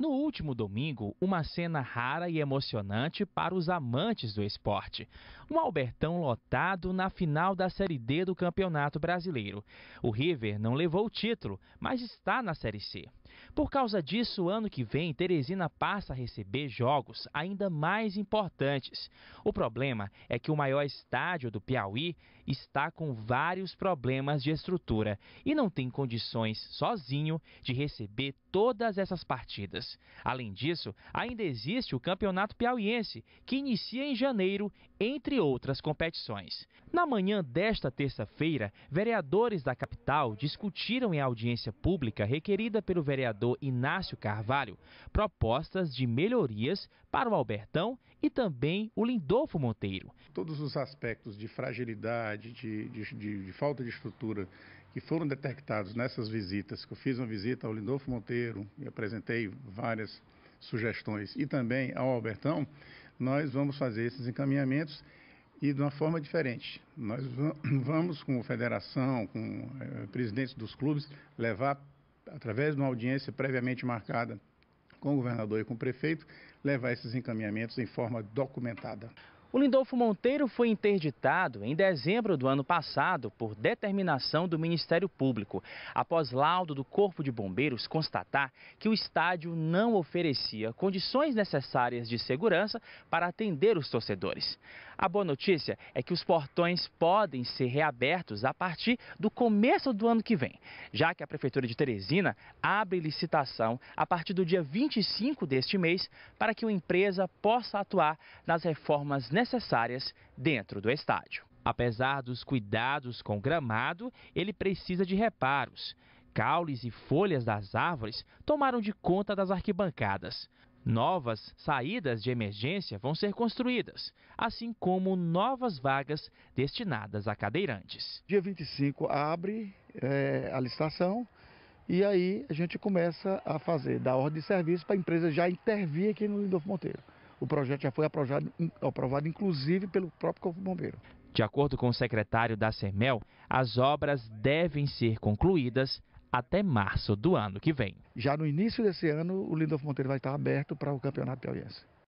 No último domingo, uma cena rara e emocionante para os amantes do esporte. Um Albertão lotado na final da Série D do Campeonato Brasileiro. O River não levou o título, mas está na Série C. Por causa disso, ano que vem, Teresina passa a receber jogos ainda mais importantes. O problema é que o maior estádio do Piauí está com vários problemas de estrutura e não tem condições sozinho de receber todas essas partidas. Além disso, ainda existe o Campeonato Piauiense, que inicia em janeiro, entre outras competições. Na manhã desta terça-feira, vereadores da capital discutiram em audiência pública requerida pelo vereador Inácio Carvalho propostas de melhorias para o Albertão e também o Lindolfo Monteiro. Todos os aspectos de fragilidade, de, de, de, de falta de estrutura que foram detectados nessas visitas, que eu fiz uma visita ao Lindolfo Monteiro e apresentei várias sugestões, e também ao Albertão, nós vamos fazer esses encaminhamentos e de uma forma diferente. Nós vamos, com a federação, com eh, presidentes dos clubes, levar, através de uma audiência previamente marcada com o governador e com o prefeito, levar esses encaminhamentos em forma documentada. O Lindolfo Monteiro foi interditado em dezembro do ano passado por determinação do Ministério Público, após laudo do Corpo de Bombeiros constatar que o estádio não oferecia condições necessárias de segurança para atender os torcedores. A boa notícia é que os portões podem ser reabertos a partir do começo do ano que vem, já que a Prefeitura de Teresina abre licitação a partir do dia 25 deste mês para que uma empresa possa atuar nas reformas necessárias dentro do estádio. Apesar dos cuidados com o gramado, ele precisa de reparos. Caules e folhas das árvores tomaram de conta das arquibancadas. Novas saídas de emergência vão ser construídas, assim como novas vagas destinadas a cadeirantes. Dia 25 abre é, a licitação e aí a gente começa a fazer da ordem de serviço para a empresa já intervir aqui no Lindolfo Monteiro. O projeto já foi aprovado, aprovado inclusive pelo próprio Corpo Bombeiro. De acordo com o secretário da CEMEL, as obras devem ser concluídas até março do ano que vem. Já no início desse ano, o Lindolfo Monteiro vai estar aberto para o Campeonato Piauiense.